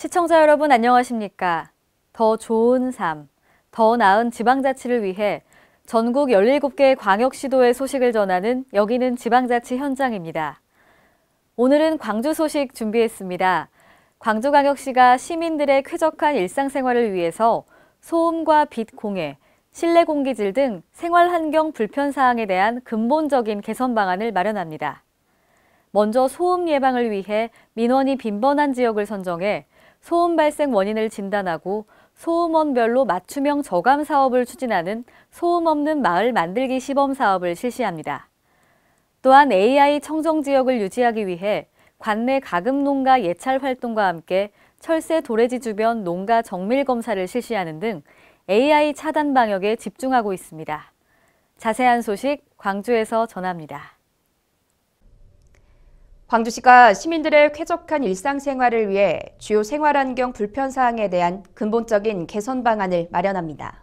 시청자 여러분 안녕하십니까? 더 좋은 삶, 더 나은 지방자치를 위해 전국 17개 광역시도의 소식을 전하는 여기는 지방자치 현장입니다. 오늘은 광주 소식 준비했습니다. 광주광역시가 시민들의 쾌적한 일상생활을 위해서 소음과 빛 공해, 실내 공기질 등 생활환경 불편사항에 대한 근본적인 개선 방안을 마련합니다. 먼저 소음 예방을 위해 민원이 빈번한 지역을 선정해 소음 발생 원인을 진단하고 소음원별로 맞춤형 저감 사업을 추진하는 소음 없는 마을 만들기 시범 사업을 실시합니다. 또한 AI 청정 지역을 유지하기 위해 관내 가금 농가 예찰 활동과 함께 철새 도래지 주변 농가 정밀 검사를 실시하는 등 AI 차단 방역에 집중하고 있습니다. 자세한 소식 광주에서 전합니다. 광주시가 시민들의 쾌적한 일상생활을 위해 주요 생활환경 불편사항에 대한 근본적인 개선 방안을 마련합니다.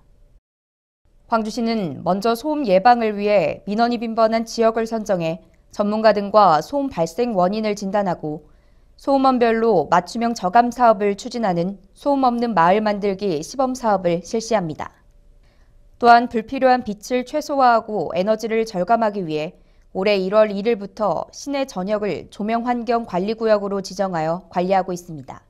광주시는 먼저 소음 예방을 위해 민원이 빈번한 지역을 선정해 전문가 등과 소음 발생 원인을 진단하고 소음원별로 맞춤형 저감 사업을 추진하는 소음 없는 마을 만들기 시범 사업을 실시합니다. 또한 불필요한 빛을 최소화하고 에너지를 절감하기 위해 올해 1월 1일부터 시내 전역을 조명환경관리구역으로 지정하여 관리하고 있습니다.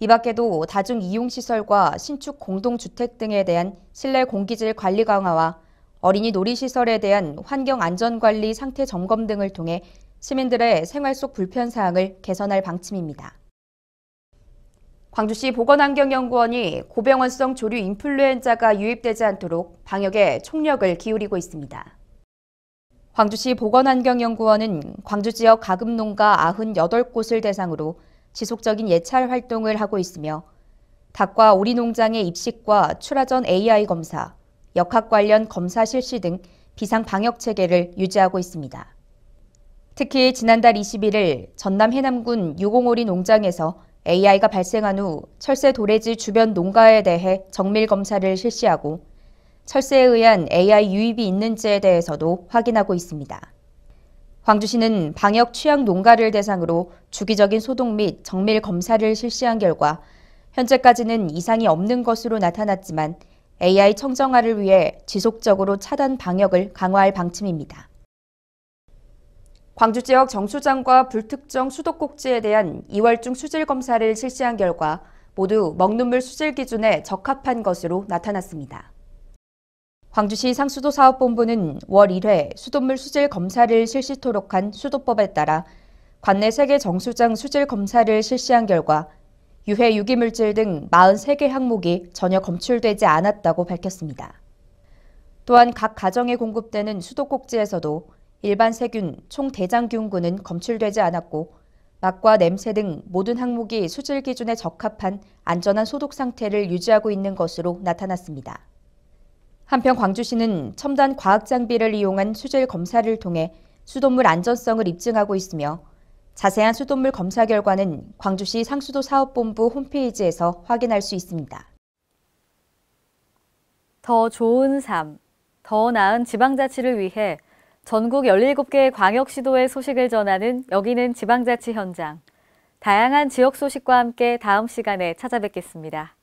이 밖에도 다중이용시설과 신축 공동주택 등에 대한 실내 공기질 관리 강화와 어린이 놀이시설에 대한 환경안전관리 상태 점검 등을 통해 시민들의 생활 속 불편사항을 개선할 방침입니다. 광주시 보건환경연구원이 고병원성 조류 인플루엔자가 유입되지 않도록 방역에 총력을 기울이고 있습니다. 광주시 보건환경연구원은 광주 지역 가금농가 98곳을 대상으로 지속적인 예찰 활동을 하고 있으며 닭과 오리 농장의 입식과 출하전 AI 검사, 역학 관련 검사 실시 등 비상 방역 체계를 유지하고 있습니다. 특히 지난달 21일 전남 해남군 유공오리 농장에서 AI가 발생한 후 철새 도래지 주변 농가에 대해 정밀 검사를 실시하고 철새에 의한 AI 유입이 있는지에 대해서도 확인하고 있습니다. 광주시는 방역 취약 농가를 대상으로 주기적인 소독 및 정밀 검사를 실시한 결과 현재까지는 이상이 없는 것으로 나타났지만 AI 청정화를 위해 지속적으로 차단 방역을 강화할 방침입니다. 광주 지역 정수장과 불특정 수도꼭지에 대한 2월중 수질 검사를 실시한 결과 모두 먹눈물 수질 기준에 적합한 것으로 나타났습니다. 광주시 상수도 사업본부는 월 1회 수돗물 수질 검사를 실시토록 한 수도법에 따라 관내 3개 정수장 수질 검사를 실시한 결과 유해 유기물질 등 43개 항목이 전혀 검출되지 않았다고 밝혔습니다. 또한 각 가정에 공급되는 수도꼭지에서도 일반 세균, 총대장균군은 검출되지 않았고 맛과 냄새 등 모든 항목이 수질 기준에 적합한 안전한 소독 상태를 유지하고 있는 것으로 나타났습니다. 한편 광주시는 첨단 과학 장비를 이용한 수질 검사를 통해 수돗물 안전성을 입증하고 있으며 자세한 수돗물 검사 결과는 광주시 상수도 사업본부 홈페이지에서 확인할 수 있습니다. 더 좋은 삶, 더 나은 지방자치를 위해 전국 17개 광역시도의 소식을 전하는 여기는 지방자치 현장. 다양한 지역 소식과 함께 다음 시간에 찾아뵙겠습니다.